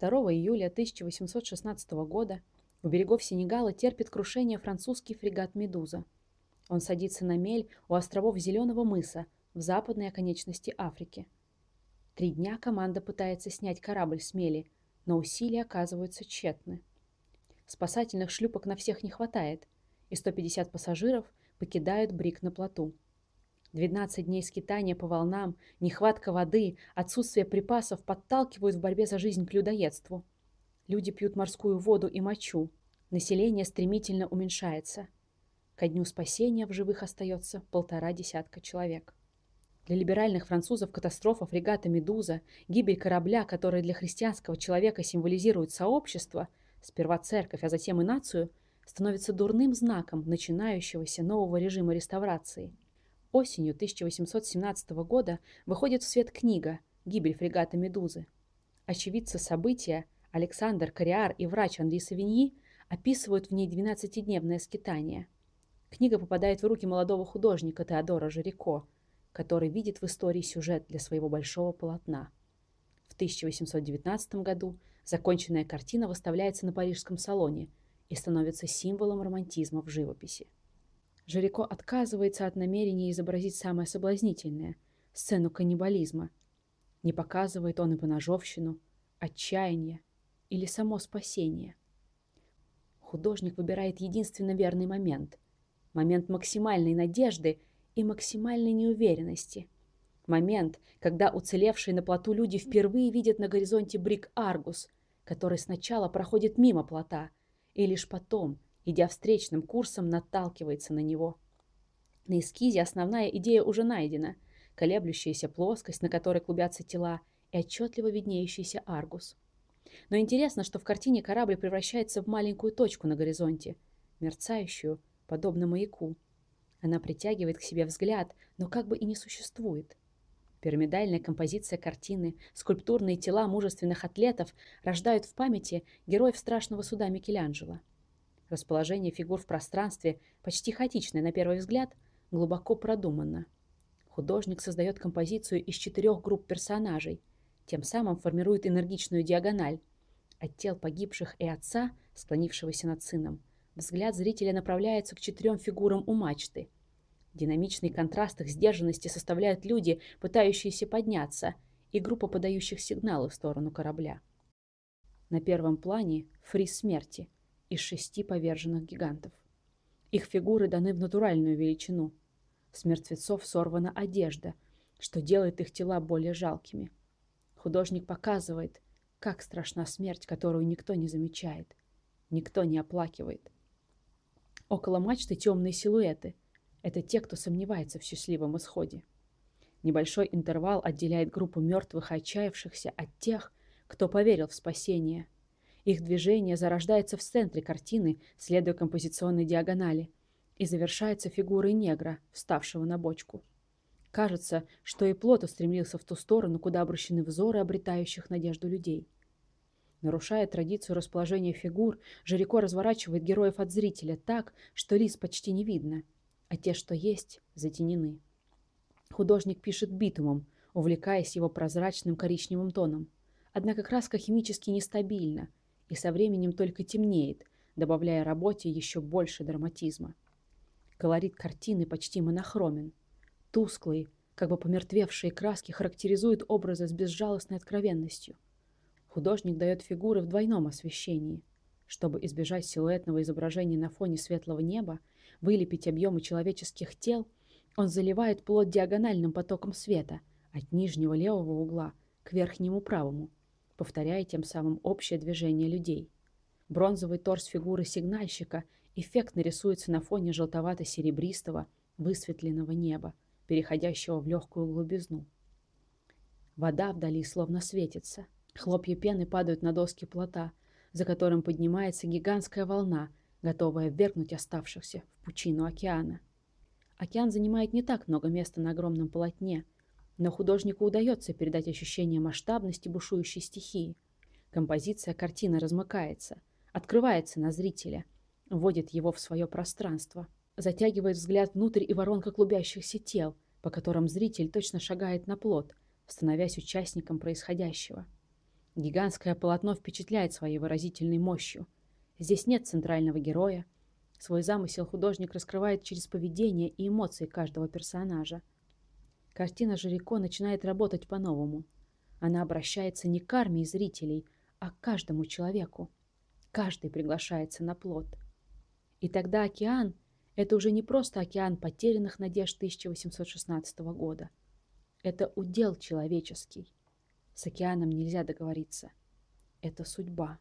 2 июля 1816 года у берегов Сенегала терпит крушение французский фрегат «Медуза». Он садится на мель у островов Зеленого мыса в западной оконечности Африки. Три дня команда пытается снять корабль с мели, но усилия оказываются тщетны. Спасательных шлюпок на всех не хватает, и 150 пассажиров покидают Брик на плоту – 12 дней скитания по волнам, нехватка воды, отсутствие припасов подталкивают в борьбе за жизнь к людоедству. Люди пьют морскую воду и мочу. Население стремительно уменьшается. Ко дню спасения в живых остается полтора десятка человек. Для либеральных французов катастрофа фрегата «Медуза», гибель корабля, который для христианского человека символизирует сообщество, сперва церковь, а затем и нацию, становится дурным знаком начинающегося нового режима реставрации – Осенью 1817 года выходит в свет книга «Гибель фрегата «Медузы». Очевидцы события Александр Кориар и врач Андрей Савиньи описывают в ней 12-дневное скитание. Книга попадает в руки молодого художника Теодора Жирико, который видит в истории сюжет для своего большого полотна. В 1819 году законченная картина выставляется на Парижском салоне и становится символом романтизма в живописи. Жирико отказывается от намерения изобразить самое соблазнительное – сцену каннибализма. Не показывает он и поножовщину, отчаяние или само спасение. Художник выбирает единственно верный момент – момент максимальной надежды и максимальной неуверенности. Момент, когда уцелевшие на плоту люди впервые видят на горизонте брик Аргус, который сначала проходит мимо плота и лишь потом – идя встречным курсом, наталкивается на него. На эскизе основная идея уже найдена. Колеблющаяся плоскость, на которой клубятся тела, и отчетливо виднеющийся аргус. Но интересно, что в картине корабль превращается в маленькую точку на горизонте, мерцающую, подобно маяку. Она притягивает к себе взгляд, но как бы и не существует. Пирамидальная композиция картины, скульптурные тела мужественных атлетов рождают в памяти героев страшного суда Микеланджело – Расположение фигур в пространстве, почти хаотичное на первый взгляд, глубоко продуманно. Художник создает композицию из четырех групп персонажей, тем самым формирует энергичную диагональ. От тел погибших и отца, склонившегося над сыном, взгляд зрителя направляется к четырем фигурам у мачты. Динамичный контраст их сдержанности составляют люди, пытающиеся подняться, и группа подающих сигналы в сторону корабля. На первом плане — фриз смерти — из шести поверженных гигантов. Их фигуры даны в натуральную величину. С мертвецов сорвана одежда, что делает их тела более жалкими. Художник показывает, как страшна смерть, которую никто не замечает, никто не оплакивает. Около мачты темные силуэты. Это те, кто сомневается в счастливом исходе. Небольшой интервал отделяет группу мертвых и отчаявшихся от тех, кто поверил в спасение – их движение зарождается в центре картины, следуя композиционной диагонали, и завершается фигурой негра, вставшего на бочку. Кажется, что и плод устремился в ту сторону, куда обращены взоры обретающих надежду людей. Нарушая традицию расположения фигур, Жирико разворачивает героев от зрителя так, что лис почти не видно, а те, что есть, затенены. Художник пишет битумом, увлекаясь его прозрачным коричневым тоном. Однако краска химически нестабильна, и со временем только темнеет, добавляя работе еще больше драматизма. Колорит картины почти монохромен. Тусклые, как бы помертвевшие краски характеризуют образы с безжалостной откровенностью. Художник дает фигуры в двойном освещении. Чтобы избежать силуэтного изображения на фоне светлого неба, вылепить объемы человеческих тел, он заливает плод диагональным потоком света от нижнего левого угла к верхнему правому – повторяя тем самым общее движение людей. Бронзовый торс фигуры сигнальщика эффектно рисуется на фоне желтовато-серебристого, высветленного неба, переходящего в легкую глубизну. Вода вдали словно светится. Хлопья пены падают на доски плота, за которым поднимается гигантская волна, готовая ввергнуть оставшихся в пучину океана. Океан занимает не так много места на огромном полотне – но художнику удается передать ощущение масштабности бушующей стихии. Композиция картины размыкается, открывается на зрителя, вводит его в свое пространство, затягивает взгляд внутрь и воронка клубящихся тел, по которым зритель точно шагает на плот, становясь участником происходящего. Гигантское полотно впечатляет своей выразительной мощью. Здесь нет центрального героя. Свой замысел художник раскрывает через поведение и эмоции каждого персонажа – Картина Жирико начинает работать по-новому. Она обращается не к армии зрителей, а к каждому человеку. Каждый приглашается на плод. И тогда океан – это уже не просто океан потерянных надежд 1816 года. Это удел человеческий. С океаном нельзя договориться. Это судьба.